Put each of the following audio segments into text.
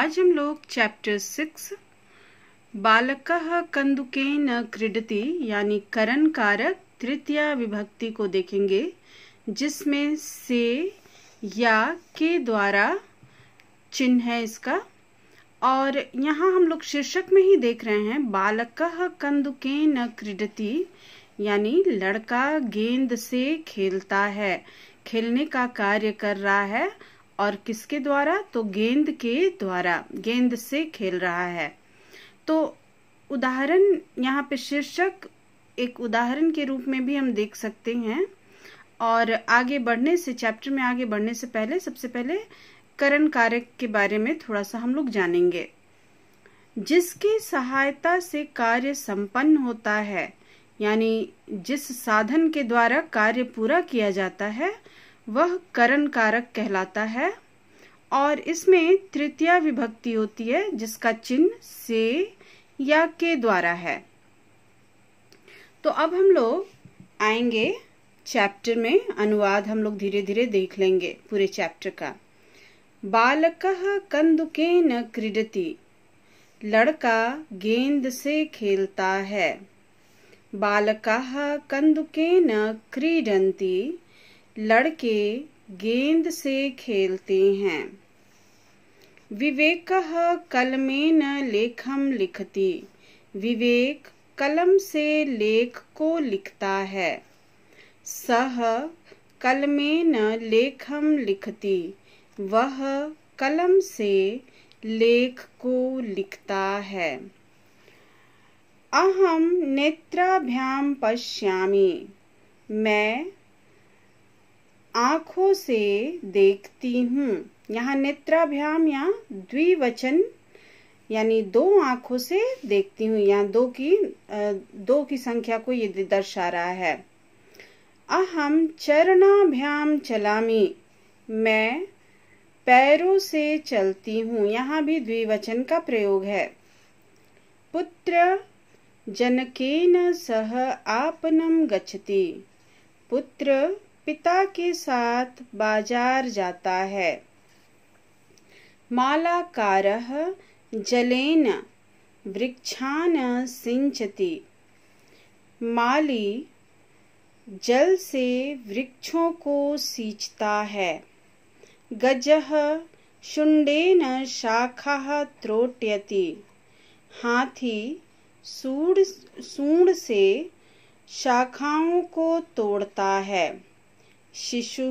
आज हम लोग चैप्टर सिक्स बालक कंदुके न क्रीडति यानी करण कारक तृतीय विभक्ति को देखेंगे जिसमें से या के द्वारा चिन्ह है इसका और यहाँ हम लोग शीर्षक में ही देख रहे हैं बालक कंदुके न क्रीडति यानी लड़का गेंद से खेलता है खेलने का कार्य कर रहा है और किसके द्वारा तो गेंद के द्वारा गेंद से खेल रहा है तो उदाहरण यहाँ पे शीर्षक एक उदाहरण के रूप में भी हम देख सकते हैं और आगे बढ़ने से चैप्टर में आगे बढ़ने से पहले सबसे पहले करण कारक के बारे में थोड़ा सा हम लोग जानेंगे जिसकी सहायता से कार्य संपन्न होता है यानी जिस साधन के द्वारा कार्य पूरा किया जाता है वह करण कारक कहलाता है और इसमें तृतीय विभक्ति होती है जिसका चिन्ह से या के द्वारा है तो अब हम लोग आएंगे चैप्टर में अनुवाद हम लोग धीरे धीरे देख लेंगे पूरे चैप्टर का बालक कंदुके न क्रीडति लड़का गेंद से खेलता है बालक कंदुके न क्रीडंती लड़के गेंद से खेलते हैं विवेक कलमे लेखम लिखती विवेक कलम से लेख को लिखता है सह कलमे लेखम लिखती वह कलम से लेख को लिखता है अहम नेत्राभ्याम पश्यामि मैं आँखों से देखती हूँ यहाँ नेत्राभ्याम या द्विवचन यानी दो आंखों से देखती हूँ यहाँ दो की दो की संख्या को ये दर्शा रहा है अहम चरणाभ्याम चलामी मैं पैरों से चलती हूँ यहाँ भी द्विवचन का प्रयोग है पुत्र जनकेन सह आपनम गच्छति पुत्र पिता के साथ बाजार जाता है मालाकार जलेन वृक्षान सिंचति माली जल से वृक्षों को सींचता है गज शुंडेन शाखा त्रोट्यति हाथी सूड सूढ़ से शाखाओं को तोड़ता है शिशु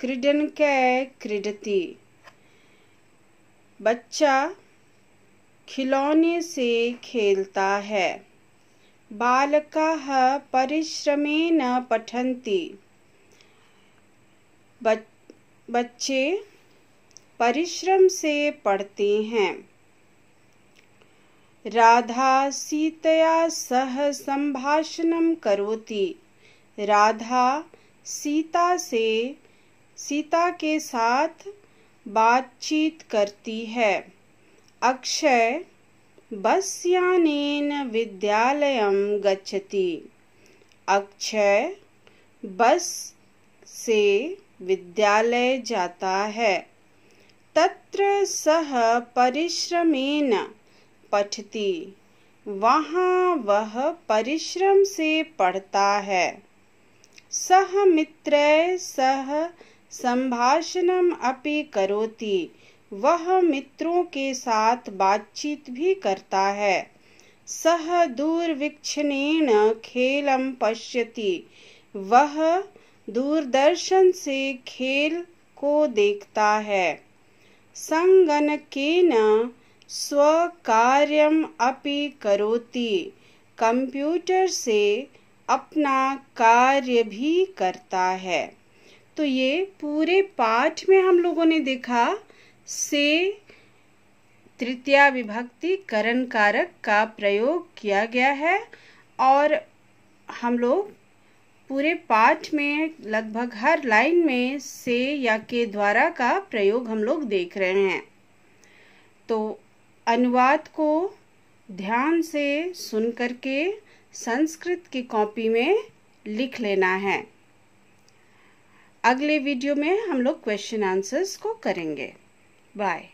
क्रीडन कै क्रीडति बच्चा खिलौने से खेलता है बालकाः परिश्रमेण पठन्ति बच्चे परिश्रम से पढ़ते हैं राधा सीतया सह संभाषण करोति राधा सीता से सीता के साथ बातचीत करती है अक्षय बस यानेन विद्यालय गच्छति अक्षय बस से विद्यालय जाता है तत्र सह परिश्रमेन पठती वहाँ वह परिश्रम से पढ़ता है सह मित्र सह संभाषणम अपि करोति वह मित्रों के साथ बातचीत भी करता है सह दूरवीक्षण खेलम पश्यति वह दूरदर्शन से खेल को देखता है संगणकेन स्वकार्यम अपि करोति कंप्यूटर से अपना कार्य भी करता है तो ये पूरे पाठ में हम लोगों ने देखा से तृतीया विभक्ति करण कारक का प्रयोग किया गया है और हम लोग पूरे पाठ में लगभग हर लाइन में से या के द्वारा का प्रयोग हम लोग देख रहे हैं तो अनुवाद को ध्यान से सुन करके संस्कृत की कॉपी में लिख लेना है अगले वीडियो में हम लोग क्वेश्चन आंसर्स को करेंगे बाय